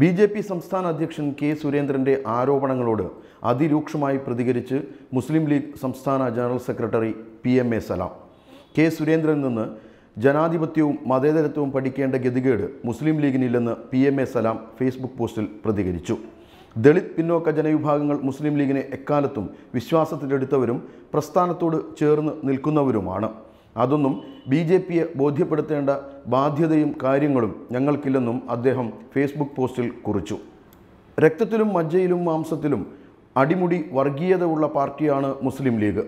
B J P സംസ്ഥാന അധ്യക്ഷൻ K സുരേന്ദ്രൻ്റെ ആരോപണങ്ങളോട് അതിരൂക്ഷമായി പ്രതികരിച്ച് മുസ്ലിം ലീഗ് സംസ്ഥാന general secretary P M A Salam K സുരേന്ദ്രനിൽ നിന്ന് ജനാധിപത്യവും മതേതരത്വവും പഠിക്കേണ്ട ഗതികേട് മുസ്ലിം ലീഗിനില്ലെന്ന് പി എം എ സലാം ഫേസ്ബുക്ക് പോസ്റ്റിൽ പ്രതികരിച്ചു ദളിത് പിന്നോക്ക ജനവിഭാഗങ്ങൾ മുസ്ലിം ലീഗിനെ എക്കാലത്തും വിശ്വാസത്തിലെടുത്തവരും പ്രസ്ഥാനത്തോട് ചേർന്ന് നിൽക്കുന്നവരുമാണ് അതൊന്നും ബി ജെ പിയെ ബോധ്യപ്പെടുത്തേണ്ട ബാധ്യതയും കാര്യങ്ങളും ഞങ്ങൾക്കില്ലെന്നും അദ്ദേഹം ഫേസ്ബുക്ക് പോസ്റ്റിൽ കുറിച്ചു രക്തത്തിലും മജ്ജയിലും മാംസത്തിലും അടിമുടി വർഗീയത ഉള്ള പാർട്ടിയാണ് മുസ്ലിം ലീഗ്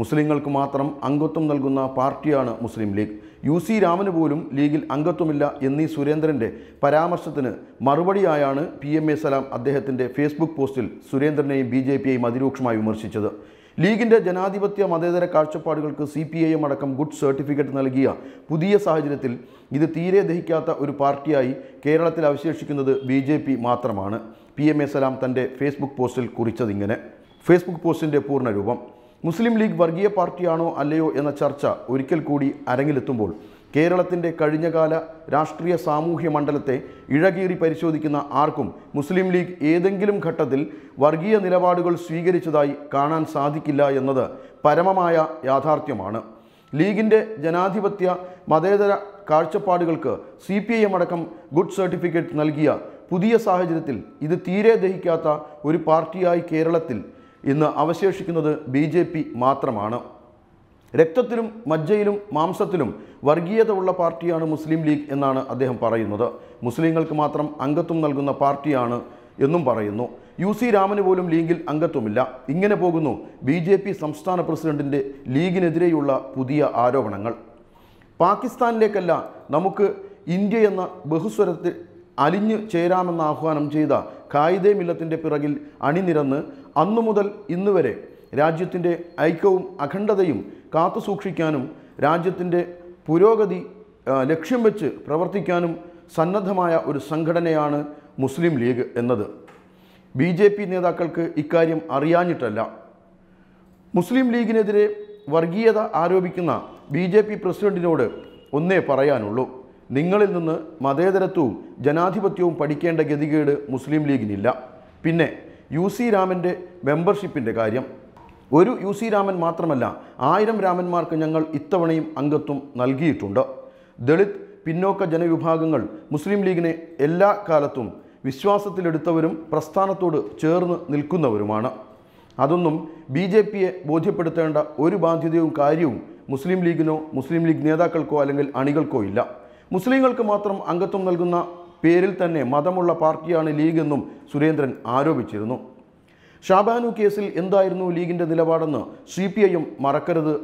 മുസ്ലിങ്ങൾക്ക് മാത്രം അംഗത്വം നൽകുന്ന പാർട്ടിയാണ് മുസ്ലിം ലീഗ് യു സി രാമന് പോലും ലീഗിൽ അംഗത്വമില്ല എന്നീ സുരേന്ദ്രൻ്റെ പരാമർശത്തിന് മറുപടിയായാണ് പി എം എ സലാം അദ്ദേഹത്തിൻ്റെ ഫേസ്ബുക്ക് പോസ്റ്റിൽ സുരേന്ദ്രനെയും ബി ജെ പിയെയും അതിരൂക്ഷമായി വിമർശിച്ചത് ലീഗിൻ്റെ ജനാധിപത്യ മതേതര കാഴ്ചപ്പാടുകൾക്ക് സി പി ഐ എം അടക്കം ഗുഡ് സർട്ടിഫിക്കറ്റ് നൽകിയ പുതിയ സാഹചര്യത്തിൽ ഇത് തീരെ ദഹിക്കാത്ത ഒരു പാർട്ടിയായി കേരളത്തിൽ അവശേഷിക്കുന്നത് ബി ജെ പി മാത്രമാണ് പി എം എ സലാം തൻ്റെ ഫേസ്ബുക്ക് പോസ്റ്റിൽ കുറിച്ചതിങ്ങനെ ഫേസ്ബുക്ക് പോസ്റ്റിൻ്റെ പൂർണ്ണരൂപം മുസ്ലിം ലീഗ് വർഗീയ പാർട്ടിയാണോ അല്ലയോ എന്ന ചർച്ച ഒരിക്കൽ കൂടി അരങ്ങിലെത്തുമ്പോൾ കേരളത്തിൻ്റെ കഴിഞ്ഞകാല രാഷ്ട്രീയ സാമൂഹ്യ മണ്ഡലത്തെ ഇഴകീറി പരിശോധിക്കുന്ന ആർക്കും മുസ്ലിം ലീഗ് ഏതെങ്കിലും ഘട്ടത്തിൽ വർഗീയ നിലപാടുകൾ സ്വീകരിച്ചതായി കാണാൻ സാധിക്കില്ല എന്നത് പരമമായ യാഥാർത്ഥ്യമാണ് ലീഗിൻ്റെ ജനാധിപത്യ മതേതര കാഴ്ചപ്പാടുകൾക്ക് സി പി ഐ എം അടക്കം ഗുഡ് സർട്ടിഫിക്കറ്റ് നൽകിയ പുതിയ സാഹചര്യത്തിൽ ഇത് തീരെ ദഹിക്കാത്ത ഒരു പാർട്ടിയായി കേരളത്തിൽ ഇന്ന് അവശേഷിക്കുന്നത് ബി മാത്രമാണ് രക്തത്തിലും മജ്ജയിലും മാംസത്തിലും വർഗീയത ഉള്ള പാർട്ടിയാണ് മുസ്ലിം ലീഗ് എന്നാണ് അദ്ദേഹം പറയുന്നത് മുസ്ലിങ്ങൾക്ക് മാത്രം അംഗത്വം നൽകുന്ന പാർട്ടിയാണ് എന്നും പറയുന്നു യു സി രാമന് പോലും ലീഗിൽ അംഗത്വമില്ല ഇങ്ങനെ പോകുന്നു ബി ജെ പി സംസ്ഥാന പ്രസിഡന്റിൻ്റെ ലീഗിനെതിരെയുള്ള പുതിയ ആരോപണങ്ങൾ പാകിസ്ഥാനിലേക്കല്ല നമുക്ക് ഇന്ത്യ എന്ന ബഹുസ്വരത്തിൽ അലിഞ്ഞു ചേരാമെന്ന് ആഹ്വാനം ചെയ്ത ഖായിദെ മില്ലത്തിൻ്റെ പിറകിൽ അണിനിരന്ന് അന്നു മുതൽ ഇന്നുവരെ രാജ്യത്തിൻ്റെ ഐക്യവും അഖണ്ഡതയും കാത്തുസൂക്ഷിക്കാനും രാജ്യത്തിൻ്റെ പുരോഗതി ലക്ഷ്യം വെച്ച് പ്രവർത്തിക്കാനും സന്നദ്ധമായ ഒരു സംഘടനയാണ് മുസ്ലിം ലീഗ് എന്നത് ബി ജെ പി നേതാക്കൾക്ക് ഇക്കാര്യം അറിയാഞ്ഞിട്ടല്ല മുസ്ലിം ലീഗിനെതിരെ വർഗീയത ആരോപിക്കുന്ന ബി ജെ പി പ്രസിഡന്റിനോട് ഒന്നേ പറയാനുള്ളൂ നിങ്ങളിൽ നിന്ന് മതേതരത്വവും ജനാധിപത്യവും പഠിക്കേണ്ട ഗതികേട് മുസ്ലിം ലീഗിനില്ല പിന്നെ യു സി രാമൻ്റെ മെമ്പർഷിപ്പിൻ്റെ കാര്യം ഒരു യു സി രാമൻ മാത്രമല്ല ആയിരം രാമന്മാർക്ക് ഞങ്ങൾ ഇത്തവണയും അംഗത്വം നൽകിയിട്ടുണ്ട് ദളിത് പിന്നോക്ക ജനവിഭാഗങ്ങൾ മുസ്ലിം ലീഗിനെ എല്ലാ കാലത്തും വിശ്വാസത്തിലെടുത്തവരും പ്രസ്ഥാനത്തോട് ചേർന്ന് നിൽക്കുന്നവരുമാണ് അതൊന്നും ബി ജെ പിയെ ബോധ്യപ്പെടുത്തേണ്ട ഒരു ബാധ്യതയും കാര്യവും മുസ്ലിം ലീഗിനോ മുസ്ലിം ലീഗ് നേതാക്കൾക്കോ അല്ലെങ്കിൽ അണികൾക്കോ ഇല്ല മുസ്ലിങ്ങൾക്ക് മാത്രം അംഗത്വം നൽകുന്ന പേരിൽ തന്നെ മതമുള്ള പാർട്ടിയാണ് ലീഗെന്നും സുരേന്ദ്രൻ ആരോപിച്ചിരുന്നു ഷാബാനു കേസിൽ എന്തായിരുന്നു ലീഗിൻ്റെ നിലപാടെന്ന് സി പി ഐയും മറക്കരുത്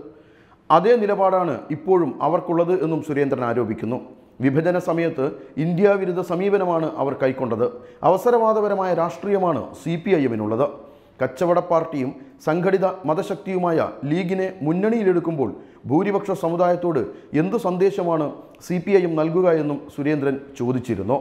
അതേ നിലപാടാണ് ഇപ്പോഴും അവർക്കുള്ളത് എന്നും സുരേന്ദ്രൻ ആരോപിക്കുന്നു വിഭജന സമയത്ത് ഇന്ത്യ വിരുദ്ധ സമീപനമാണ് അവർ കൈക്കൊണ്ടത് അവസരവാദപരമായ രാഷ്ട്രീയമാണ് സി പി ഐഎമ്മിനുള്ളത് കച്ചവട പാർട്ടിയും സംഘടിത മതശക്തിയുമായ ലീഗിനെ മുന്നണിയിലെടുക്കുമ്പോൾ ഭൂരിപക്ഷ സമുദായത്തോട് എന്തു സന്ദേശമാണ് സി പി ഐ എം നൽകുക എന്നും സുരേന്ദ്രൻ ചോദിച്ചിരുന്നു